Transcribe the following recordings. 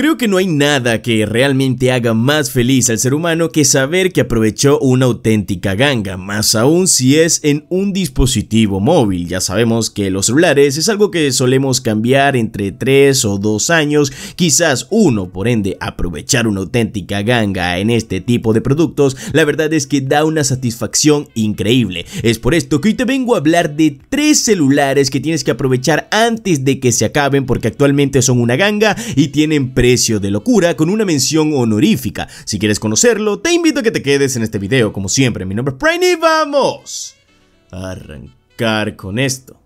Creo que no hay nada que realmente haga más feliz al ser humano que saber que aprovechó una auténtica ganga, más aún si es en un dispositivo móvil. Ya sabemos que los celulares es algo que solemos cambiar entre 3 o 2 años, quizás uno, por ende aprovechar una auténtica ganga en este tipo de productos, la verdad es que da una satisfacción increíble. Es por esto que hoy te vengo a hablar de 3 celulares que tienes que aprovechar antes de que se acaben porque actualmente son una ganga y tienen precios de locura con una mención honorífica. Si quieres conocerlo, te invito a que te quedes en este video. Como siempre, mi nombre es Brain y vamos a arrancar con esto.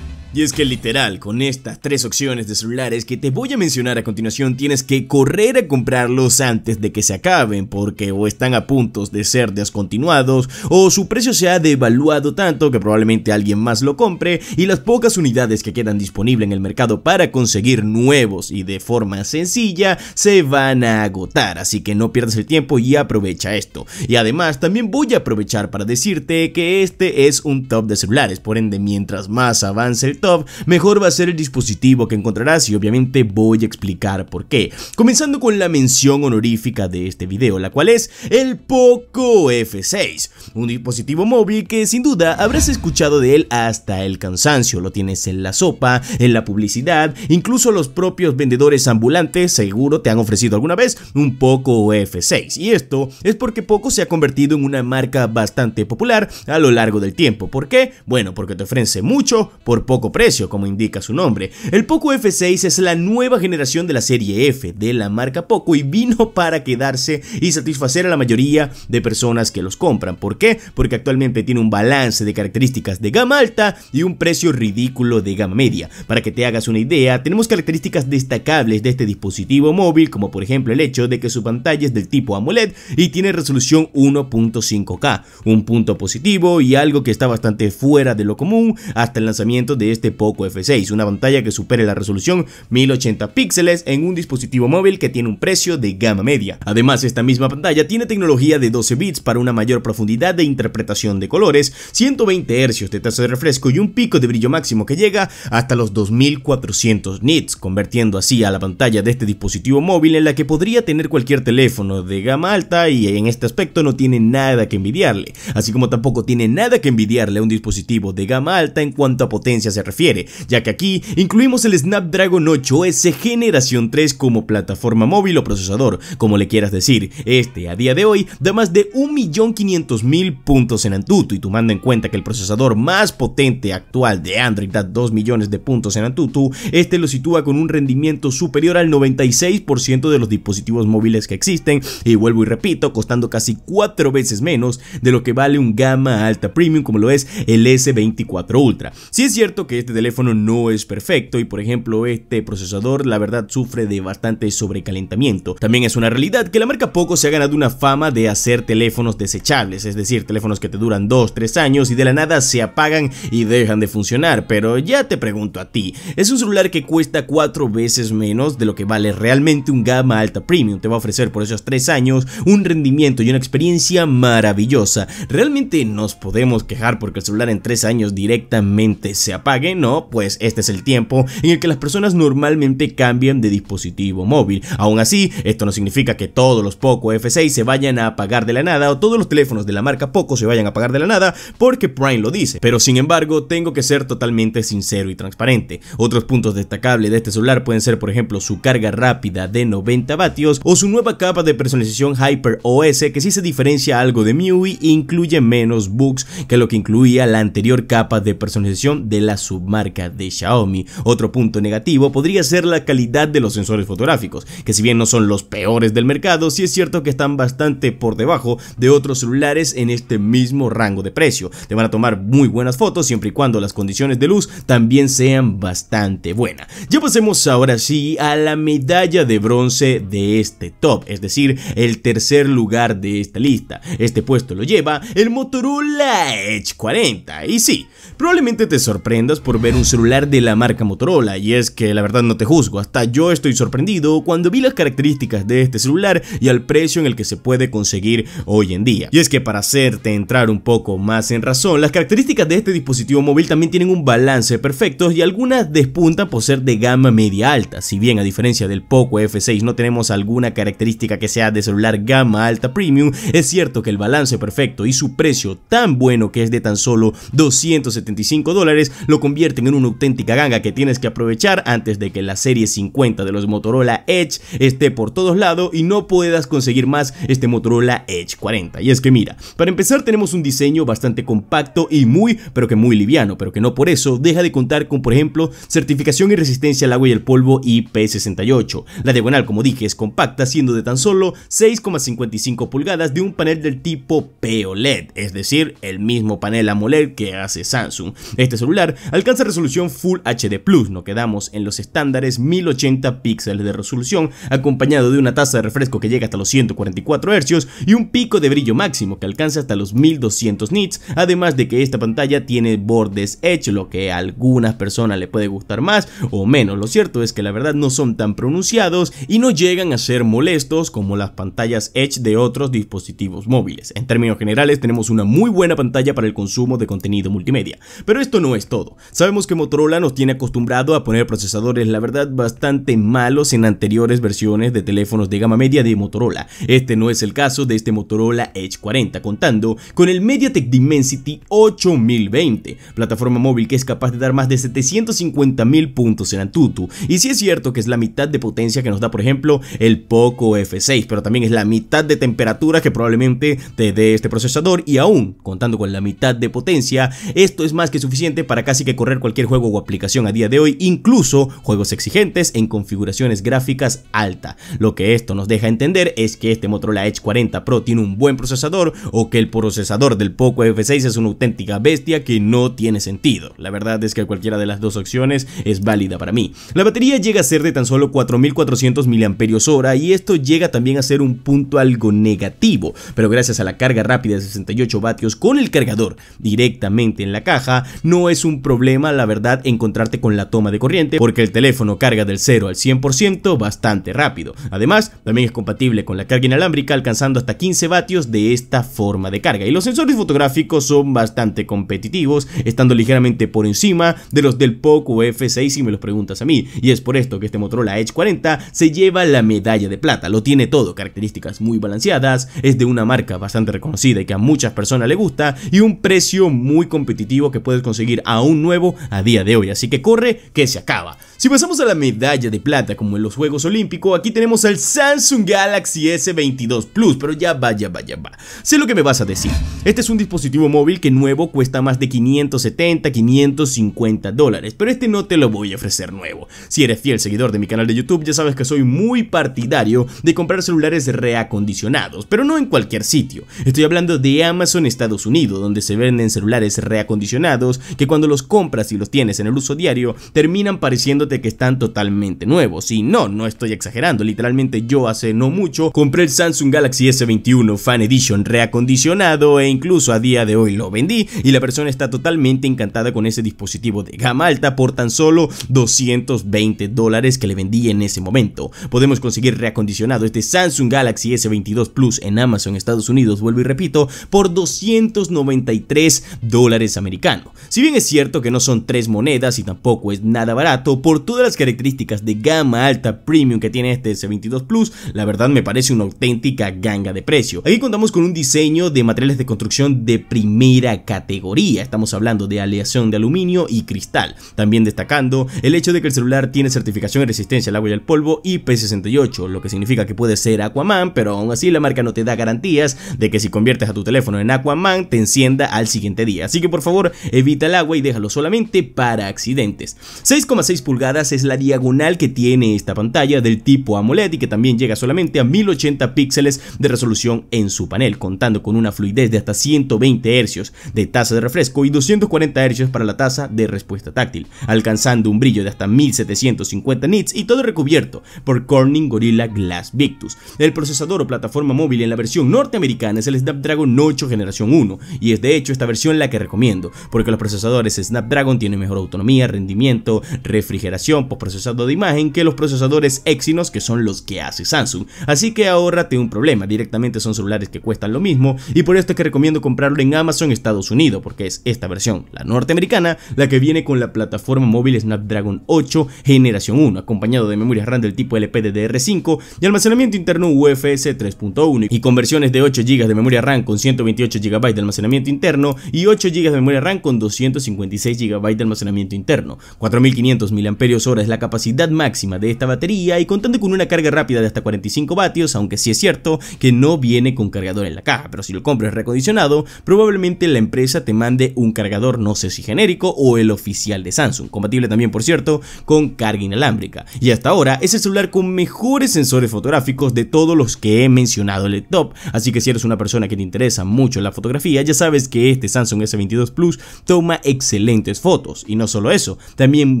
Y es que literal, con estas tres opciones de celulares que te voy a mencionar a continuación, tienes que correr a comprarlos antes de que se acaben, porque o están a puntos de ser descontinuados, o su precio se ha devaluado tanto que probablemente alguien más lo compre, y las pocas unidades que quedan disponibles en el mercado para conseguir nuevos y de forma sencilla se van a agotar, así que no pierdas el tiempo y aprovecha esto. Y además también voy a aprovechar para decirte que este es un top de celulares, por ende mientras más avance el mejor va a ser el dispositivo que encontrarás y obviamente voy a explicar por qué. Comenzando con la mención honorífica de este video, la cual es el Poco F6, un dispositivo móvil que sin duda habrás escuchado de él hasta el cansancio, lo tienes en la sopa, en la publicidad, incluso los propios vendedores ambulantes seguro te han ofrecido alguna vez un Poco F6 y esto es porque Poco se ha convertido en una marca bastante popular a lo largo del tiempo. ¿Por qué? Bueno, porque te ofrece mucho por poco precio, como indica su nombre. El Poco F6 es la nueva generación de la serie F de la marca Poco y vino para quedarse y satisfacer a la mayoría de personas que los compran. ¿Por qué? Porque actualmente tiene un balance de características de gama alta y un precio ridículo de gama media. Para que te hagas una idea, tenemos características destacables de este dispositivo móvil, como por ejemplo el hecho de que su pantalla es del tipo AMOLED y tiene resolución 1.5K, un punto positivo y algo que está bastante fuera de lo común hasta el lanzamiento de este este Poco F6, una pantalla que supere la resolución 1080 píxeles en un dispositivo móvil que tiene un precio de gama media. Además, esta misma pantalla tiene tecnología de 12 bits para una mayor profundidad de interpretación de colores, 120 hercios de tasa de refresco y un pico de brillo máximo que llega hasta los 2400 nits, convirtiendo así a la pantalla de este dispositivo móvil en la que podría tener cualquier teléfono de gama alta y en este aspecto no tiene nada que envidiarle, así como tampoco tiene nada que envidiarle a un dispositivo de gama alta en cuanto a potencia se refiere, ya que aquí incluimos el Snapdragon 8S generación 3 como plataforma móvil o procesador, como le quieras decir. Este a día de hoy da más de 1.500.000 puntos en Antutu y tomando en cuenta que el procesador más potente actual de Android da 2 millones de puntos en Antutu, este lo sitúa con un rendimiento superior al 96% de los dispositivos móviles que existen y vuelvo y repito, costando casi 4 veces menos de lo que vale un gama alta premium como lo es el S24 Ultra. Si es cierto que este teléfono no es perfecto y por ejemplo este procesador la verdad sufre de bastante sobrecalentamiento. También es una realidad que la marca Poco se ha ganado una fama de hacer teléfonos desechables, es decir, teléfonos que te duran 2, 3 años y de la nada se apagan y dejan de funcionar, pero ya te pregunto a ti, es un celular que cuesta 4 veces menos de lo que vale realmente un gama alta premium, te va a ofrecer por esos 3 años un rendimiento y una experiencia maravillosa. Realmente nos podemos quejar porque el celular en 3 años directamente se apague no, pues este es el tiempo en el que las personas normalmente cambian de dispositivo móvil. Aún así, esto no significa que todos los Poco F6 se vayan a apagar de la nada o todos los teléfonos de la marca Poco se vayan a apagar de la nada porque Prime lo dice. Pero sin embargo, tengo que ser totalmente sincero y transparente. Otros puntos destacables de este celular pueden ser, por ejemplo, su carga rápida de 90 vatios o su nueva capa de personalización Hyper OS que si se diferencia algo de MIUI incluye menos bugs que lo que incluía la anterior capa de personalización de la marca de Xiaomi. Otro punto negativo podría ser la calidad de los sensores fotográficos, que si bien no son los peores del mercado, sí es cierto que están bastante por debajo de otros celulares en este mismo rango de precio. Te van a tomar muy buenas fotos siempre y cuando las condiciones de luz también sean bastante buenas. Ya pasemos ahora sí a la medalla de bronce de este top, es decir, el tercer lugar de esta lista. Este puesto lo lleva el Motorola Edge 40. Y sí, probablemente te sorprendas por ver un celular de la marca Motorola, y es que la verdad no te juzgo, hasta yo estoy sorprendido cuando vi las características de este celular y al precio en el que se puede conseguir hoy en día. Y es que para hacerte entrar un poco más en razón, las características de este dispositivo móvil también tienen un balance perfecto y algunas despuntan por ser de gama media alta, si bien a diferencia del Poco F6 no tenemos alguna característica que sea de celular gama alta premium, es cierto que el balance perfecto y su precio tan bueno que es de tan solo 275 dólares lo invierten en una auténtica ganga que tienes que aprovechar antes de que la serie 50 de los Motorola Edge esté por todos lados y no puedas conseguir más este Motorola Edge 40. Y es que mira, para empezar tenemos un diseño bastante compacto y muy, pero que muy liviano, pero que no por eso deja de contar con, por ejemplo, certificación y resistencia al agua y el polvo IP68. La diagonal, como dije, es compacta, siendo de tan solo 6,55 pulgadas de un panel del tipo POLED, es decir, el mismo panel AMOLED que hace Samsung. Este celular, al Alcanza resolución Full HD Plus, no quedamos en los estándares 1080 píxeles de resolución, acompañado de una tasa de refresco que llega hasta los 144 Hz y un pico de brillo máximo que alcanza hasta los 1200 nits, además de que esta pantalla tiene bordes edge, lo que a algunas personas le puede gustar más o menos, lo cierto es que la verdad no son tan pronunciados y no llegan a ser molestos como las pantallas edge de otros dispositivos móviles. En términos generales tenemos una muy buena pantalla para el consumo de contenido multimedia, pero esto no es todo, Sabemos que Motorola nos tiene acostumbrado a poner procesadores, la verdad, bastante malos en anteriores versiones de teléfonos de gama media de Motorola. Este no es el caso de este Motorola Edge 40, contando con el MediaTek Dimensity 8020, plataforma móvil que es capaz de dar más de 750.000 puntos en Antutu. Y sí es cierto que es la mitad de potencia que nos da, por ejemplo, el Poco F6, pero también es la mitad de temperatura que probablemente te dé este procesador y aún contando con la mitad de potencia, esto es más que suficiente para casi que cualquier juego o aplicación a día de hoy, incluso juegos exigentes en configuraciones gráficas alta. Lo que esto nos deja entender es que este Motorola Edge 40 Pro tiene un buen procesador o que el procesador del Poco F6 es una auténtica bestia que no tiene sentido. La verdad es que cualquiera de las dos opciones es válida para mí. La batería llega a ser de tan solo 4400 mAh y esto llega también a ser un punto algo negativo, pero gracias a la carga rápida de 68 vatios con el cargador directamente en la caja, no es un problema la verdad, encontrarte con la toma de corriente, porque el teléfono carga del 0 al 100% bastante rápido. Además, también es compatible con la carga inalámbrica, alcanzando hasta 15 vatios de esta forma de carga. Y los sensores fotográficos son bastante competitivos, estando ligeramente por encima de los del Poco F6 si me los preguntas a mí. Y es por esto que este Motorola Edge 40 se lleva la medalla de plata. Lo tiene todo, características muy balanceadas, es de una marca bastante reconocida y que a muchas personas le gusta y un precio muy competitivo que puedes conseguir a un nuevo a día de hoy. Así que corre que se acaba. Si pasamos a la medalla de plata como en los Juegos Olímpicos, aquí tenemos al Samsung Galaxy S22 Plus, pero ya vaya, vaya, va. Sé lo que me vas a decir. Este es un dispositivo móvil que nuevo cuesta más de 570, 550 dólares, pero este no te lo voy a ofrecer nuevo. Si eres fiel seguidor de mi canal de YouTube, ya sabes que soy muy partidario de comprar celulares reacondicionados, pero no en cualquier sitio. Estoy hablando de Amazon Estados Unidos, donde se venden celulares reacondicionados que cuando los compras y los tienes en el uso diario, terminan pareciéndote que están totalmente nuevos. Y no, no estoy exagerando, literalmente yo hace no mucho compré el Samsung Galaxy S21 Fan Edition reacondicionado e incluso a día de hoy lo vendí y la persona está totalmente encantada con ese dispositivo de gama alta por tan solo 220 dólares que le vendí en ese momento. Podemos conseguir reacondicionado este Samsung Galaxy S22 Plus en Amazon Estados Unidos, vuelvo y repito, por 293 dólares americanos. Si bien es cierto que no son tres monedas y tampoco es nada barato, por todas las características de gama alta premium que tiene este S22 Plus, la verdad me parece una auténtica ganga de precio. Aquí contamos con un diseño de materiales de construcción de primera categoría, estamos hablando de aleación de aluminio y cristal, también destacando el hecho de que el celular tiene certificación de resistencia al agua y al polvo IP68, lo que significa que puede ser Aquaman, pero aún así la marca no te da garantías de que si conviertes a tu teléfono en Aquaman te encienda al siguiente día, así que por favor evita el agua y déjalo solamente para accidentes. 6,6 pulgadas es la diagonal que tiene esta pantalla del tipo AMOLED y que también llega solamente a 1080 píxeles de resolución en su panel, contando con una fluidez de hasta 120 hercios de tasa de refresco y 240 hercios para la tasa de respuesta táctil, alcanzando un brillo de hasta 1750 nits y todo recubierto por Corning Gorilla Glass Victus. El procesador o plataforma móvil en la versión norteamericana es el Snapdragon 8 generación 1 y es de hecho esta versión la que recomiendo, porque los procesadores Snapdragon tienen mejor autonomía, rendimiento, refrigeración por procesado de imagen que los procesadores Exynos que son los que hace Samsung. Así que ahórrate un problema, directamente son celulares que cuestan lo mismo y por esto que recomiendo comprarlo en Amazon Estados Unidos porque es esta versión, la norteamericana, la que viene con la plataforma móvil Snapdragon 8 generación 1, acompañado de memoria RAM del tipo LPDDR5 y almacenamiento interno UFS 3.1 y conversiones de 8 GB de memoria RAM con 128 GB de almacenamiento interno y 8 GB de memoria RAM con 256 GB de almacenamiento interno, 4500 mAh horas es la capacidad máxima de esta batería y contando con una carga rápida de hasta 45 vatios, aunque sí es cierto que no viene con cargador en la caja, pero si lo compras recondicionado, probablemente la empresa te mande un cargador no sé si genérico o el oficial de Samsung, compatible también por cierto con carga inalámbrica. Y hasta ahora es el celular con mejores sensores fotográficos de todos los que he mencionado en el top, así que si eres una persona que te interesa mucho la fotografía, ya sabes que este Samsung S22 Plus toma excelentes fotos y no solo eso, también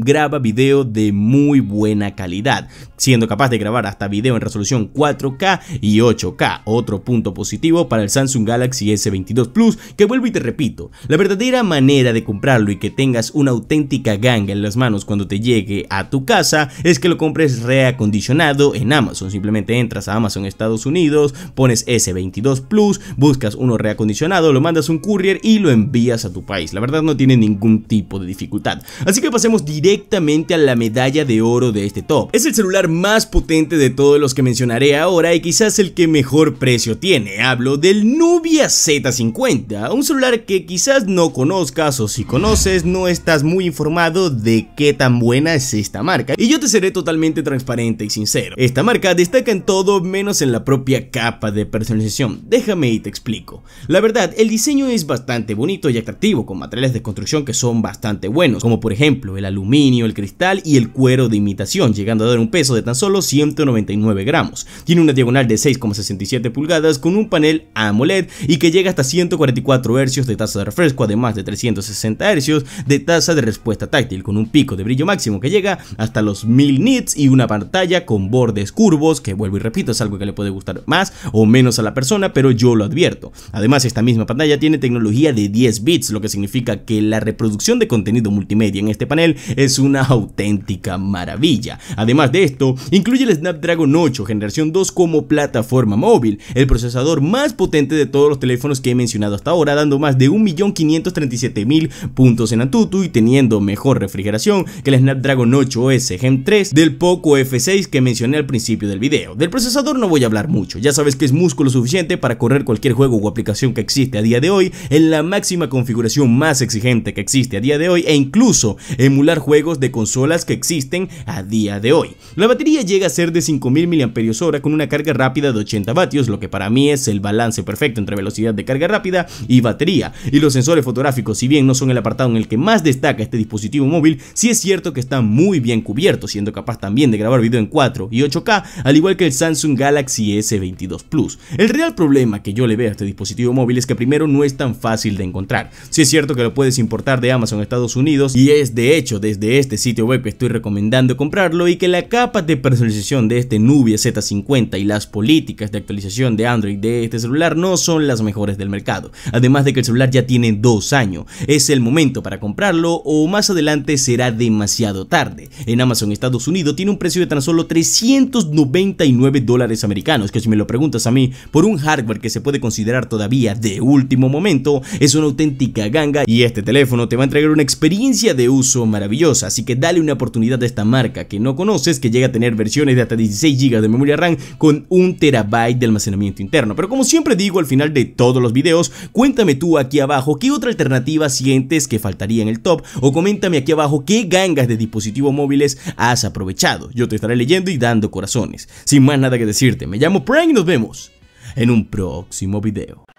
graba videos de muy buena calidad, siendo capaz de grabar hasta video en resolución 4K y 8K, otro punto positivo para el Samsung Galaxy S22 Plus, que vuelvo y te repito, la verdadera manera de comprarlo y que tengas una auténtica ganga en las manos cuando te llegue a tu casa es que lo compres reacondicionado en Amazon, simplemente entras a Amazon Estados Unidos, pones S22 Plus, buscas uno reacondicionado, lo mandas un courier y lo envías a tu país, la verdad no tiene ningún tipo de dificultad, así que pasemos directamente a la medalla de oro de este top, es el celular más potente de todos los que mencionaré ahora y quizás el que mejor precio tiene. Hablo del Nubia Z50, un celular que quizás no conozcas o si conoces no estás muy informado de qué tan buena es esta marca. Y yo te seré totalmente transparente y sincero. Esta marca destaca en todo menos en la propia capa de personalización. Déjame y te explico. La verdad, el diseño es bastante bonito y atractivo con materiales de construcción que son bastante buenos, como por ejemplo el aluminio, el cristal y el cuero de imitación, llegando a dar un peso de tan solo 199 gramos. Tiene una diagonal de 6,67 pulgadas con un panel AMOLED y que llega hasta 144 hercios de tasa de refresco, además de 360 hercios de tasa de respuesta táctil, con un pico de brillo máximo que llega hasta los 1000 nits y una pantalla con bordes curvos, que vuelvo y repito, es algo que le puede gustar más o menos a la persona, pero yo lo advierto. Además, esta misma pantalla tiene tecnología de 10 bits, lo que significa que la reproducción de contenido multimedia en este panel es una auténtica maravilla. Además de esto, incluye el Snapdragon 8 generación 2 como plataforma móvil, el procesador más potente de todos los teléfonos que he mencionado hasta ahora, dando más de 1.537.000 puntos en Antutu y teniendo mejor refrigeración que el Snapdragon 8S Gen 3 del Poco F6 que mencioné al principio del video. Del procesador no voy a hablar mucho, ya sabes que es músculo suficiente para correr cualquier juego o aplicación que existe a día de hoy en la máxima configuración más exigente que existe a día de hoy e incluso emular juegos de consolas que existen a día de hoy. La batería llega a ser de 5000 mAh con una carga rápida de 80 vatios, lo que para mí es el balance perfecto entre velocidad de carga rápida y batería. Y los sensores fotográficos, si bien no son el apartado en el que más destaca este dispositivo móvil, sí es cierto que está muy bien cubierto, siendo capaz también de grabar video en 4 y 8K, al igual que el Samsung Galaxy S22 Plus. El real problema que yo le veo a este dispositivo móvil es que primero no es tan fácil de encontrar. Sí es cierto que lo puedes importar de Amazon a Estados Unidos y es de hecho desde este sitio web que estoy recomendando comprarlo y que la capa de personalización de este Nubia Z50 y las políticas de actualización de Android de este celular no son las mejores del mercado, además de que el celular ya tiene dos años, es el momento para comprarlo o más adelante será demasiado tarde. En Amazon Estados Unidos tiene un precio de tan solo 399 dólares americanos, que si me lo preguntas a mí, por un hardware que se puede considerar todavía de último momento, es una auténtica ganga y este teléfono te va a entregar una experiencia de uso maravillosa, así que dale una oportunidad a esta marca que no conoces que llega tener versiones de hasta 16 GB de memoria RAM con un terabyte de almacenamiento interno. Pero como siempre digo al final de todos los videos, cuéntame tú aquí abajo qué otra alternativa sientes que faltaría en el top o coméntame aquí abajo qué gangas de dispositivos móviles has aprovechado. Yo te estaré leyendo y dando corazones. Sin más nada que decirte, me llamo Prank y nos vemos en un próximo video.